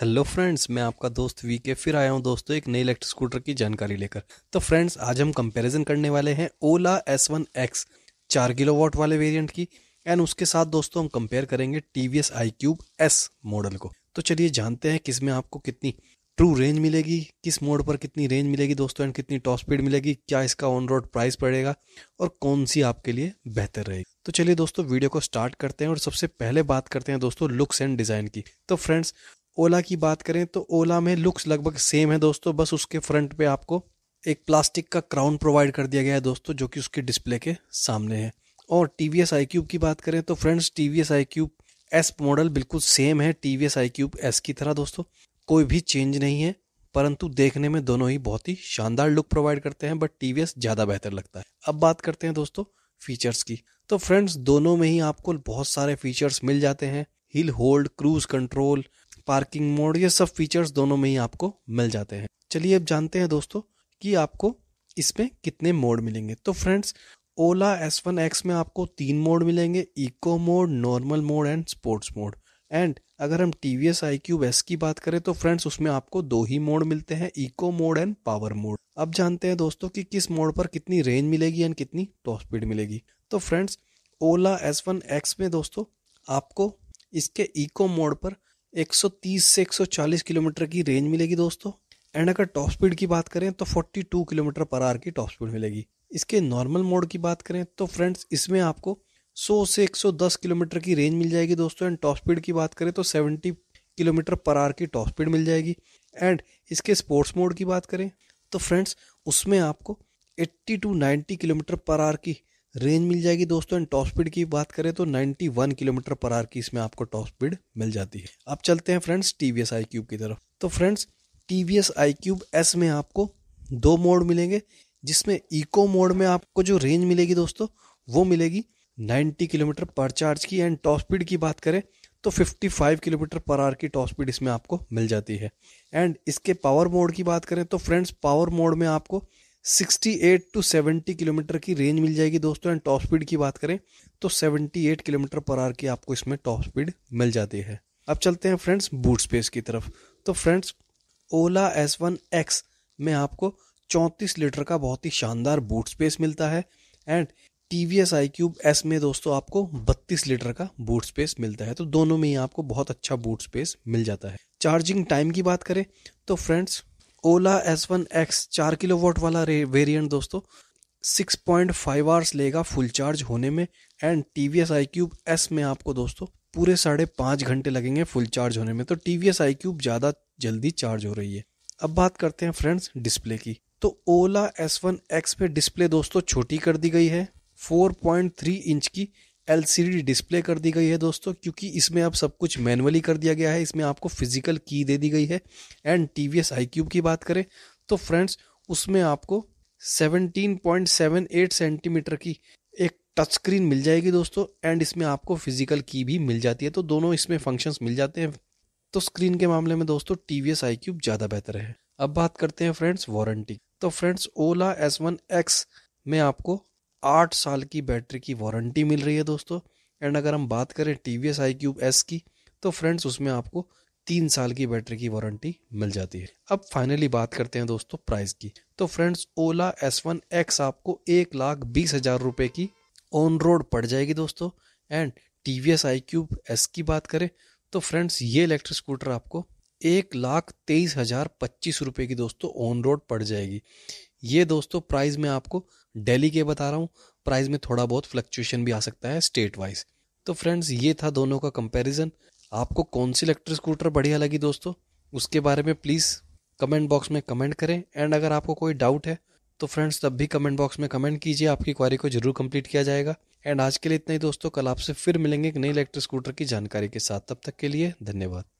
hello friends मैं आपका दोस्त वी के फिर आया हूं दोस्तों एक नई इलेक्ट्रिक स्कूटर की जानकारी लेकर तो फ्रेंड्स आज हम कंपैरिजन करने वाले हैं ओला एस वन एक्स चार किलो वॉट वाले वेरिएंट की एंड उसके साथ दोस्तों हम कंपेयर करेंगे T V S iQube S model को तो चलिए जानते हैं किस में आपको कितनी ट्रू रेंज मिलेगी किस मोड पर कितनी रेंज मिलेगी दोस्तों एंड कितनी टॉप स्पीड मिलेगी क्या इसका ऑन रोड प्राइस पड़ेगा और कौन सी आपके लिए बेहतर रहेगी तो चलिए दोस्तों वीडियो को स्टार्ट करते हैं और सबसे पहले बात करते हैं दोस्तों लुक्स एंड डिज़ाइन की तो फ्रेंड्स ओला की बात करें तो ओला में लुक्स लगभग सेम है दोस्तों बस उसके फ्रंट पे आपको एक प्लास्टिक का क्राउन प्रोवाइड कर दिया गया है दोस्तों जो कि उसके डिस्प्ले के सामने है और T V S iQube की बात करें तो friends T V S iQube S model बिल्कुल सेम है T V S iQube S की तरह दोस्तों कोई भी चेंज नहीं है परंतु देखने में दोनों ही बहुत ही शानदार लुक प्रोवाइड करते हैं बट टी वी एस ज़्यादा बेहतर लगता है अब बात करते हैं दोस्तों फीचर्स की तो फ्रेंड्स दोनों में ही आपको बहुत सारे फीचर्स मिल जाते हैं hill hold cruise control parking mode ये सब फीचर्स दोनों में ही आपको मिल जाते हैं चलिए अब जानते हैं दोस्तों कि आपको इसमें कितने मोड मिलेंगे तो friends Ola S one X में आपको तीन मोड मिलेंगे eco mode normal mode and sports mode and अगर हम T V S iQube S की बात करें तो फ्रेंड्स उसमें आपको दो ही मोड मिलते हैं eco mode and power mode अब जानते हैं दोस्तों कि किस मोड पर कितनी रेंज मिलेगी एंड कितनी टॉप स्पीड मिलेगी तो friends Ola S one X में दोस्तों आपको इसके इको मोड पर 130 से 140 किलोमीटर की रेंज मिलेगी दोस्तों एंड अगर टॉप स्पीड की बात करें तो 42 किलोमीटर पर आर की टॉप स्पीड मिलेगी इसके नॉर्मल मोड की बात करें तो फ्रेंड्स इसमें आपको 100 से 110 किलोमीटर की रेंज मिल जाएगी दोस्तों एंड टॉप स्पीड की बात करें तो 70 किलोमीटर पर आर की टॉप स्पीड मिल जाएगी एंड इसके स्पोर्ट्स मोड की बात करें तो फ्रेंड्स उसमें आपको एट्टी टू नाइन्टी किलोमीटर पर आर की रेंज मिल जाएगी दोस्तों एंड टॉप स्पीड की बात करें तो 91 किलोमीटर पर आर की इसमें आपको टॉप स्पीड मिल जाती है अब चलते हैं friends T V S iQube की तरफ तो friends T V S iQube S में आपको दो मोड मिलेंगे जिसमें इको मोड में आपको जो रेंज मिलेगी दोस्तों वो मिलेगी 90 किलोमीटर पर चार्ज की एंड टॉप स्पीड की बात करें तो 55 किलोमीटर पर आर की टॉप स्पीड इसमें आपको मिल जाती है एंड इसके पावर मोड की बात करें तो फ्रेंड्स पावर मोड में आपको 68 टू 70 किलोमीटर की रेंज मिल जाएगी दोस्तों एंड टॉप स्पीड की बात करें तो 78 किलोमीटर पर आर की आपको इसमें टॉप स्पीड मिल जाती है अब चलते हैं फ्रेंड्स बूट स्पेस की तरफ तो friends Ola S one X में आपको 34 लीटर का बहुत ही शानदार बूट स्पेस मिलता है and T V S iQube S में दोस्तों आपको 32 लीटर का बूट स्पेस मिलता है तो दोनों में ही आपको बहुत अच्छा बूट स्पेस मिल जाता है चार्जिंग टाइम की बात करें तो friends Ola S one X चार किलो वोट वाला वेरियंट दोस्तों सिक्स पॉइंट फाइव आवर्स लेगा फुल चार्ज होने में and T V S iQube S में आपको दोस्तों पूरे साढ़े पाँच घंटे लगेंगे फुल चार्ज होने में तो T V S iQube ज़्यादा जल्दी चार्ज हो रही है अब बात करते हैं फ्रेंड्स डिस्प्ले की तो ओला एस वन एक्स पे डिस्प्ले दोस्तों छोटी कर दी गई है 4.3 इंच की एल डिस्प्ले कर दी गई है दोस्तों क्योंकि इसमें अब सब कुछ मैनुअली कर दिया गया है इसमें आपको फिजिकल की दे दी गई है and T V iQube की बात करें तो फ्रेंड्स उसमें आपको 17.78 सेंटीमीटर की एक टच स्क्रीन मिल जाएगी दोस्तों एंड इसमें आपको फिजिकल की भी मिल जाती है तो दोनों इसमें फंक्शंस मिल जाते हैं तो स्क्रीन के मामले में दोस्तों T V S iQube ज़्यादा बेहतर है अब बात करते हैं फ्रेंड्स वारंटी तो friends Ola S one X में आपको आठ साल की बैटरी की वारंटी मिल रही है दोस्तों एंड अगर हम बात करें T V S iQube S की तो फ्रेंड्स उसमें आपको तीन साल की बैटरी की वारंटी मिल जाती है अब फाइनली बात करते हैं दोस्तों प्राइस की तो friends Ola S one X आपको एक लाख बीस हजार रुपये की ऑन रोड पड़ जाएगी दोस्तों and T V S iQube S की बात करें तो फ्रेंड्स ये इलेक्ट्रिक स्कूटर आपको एक लाख तेईस हजार पच्चीस रुपये की दोस्तों ऑन रोड पड़ जाएगी ये दोस्तों प्राइस में आपको दिल्ली के बता रहा हूँ प्राइस में थोड़ा बहुत फ्लक्चुएशन भी आ सकता है स्टेट वाइज तो फ्रेंड्स ये था दोनों का कंपैरिजन आपको कौन सी इलेक्ट्रिक स्कूटर बढ़िया लगी दोस्तों उसके बारे में प्लीज़ कमेंट बॉक्स में कमेंट करें एंड अगर आपको कोई डाउट है तो फ्रेंड्स तब भी कमेंट बॉक्स में कमेंट कीजिए आपकी क्वारी को जरूर कंप्लीट किया जाएगा एंड आज के लिए इतना ही दोस्तों कल आपसे फिर मिलेंगे एक नई इलेक्ट्रिक स्कूटर की जानकारी के साथ तब तक के लिए धन्यवाद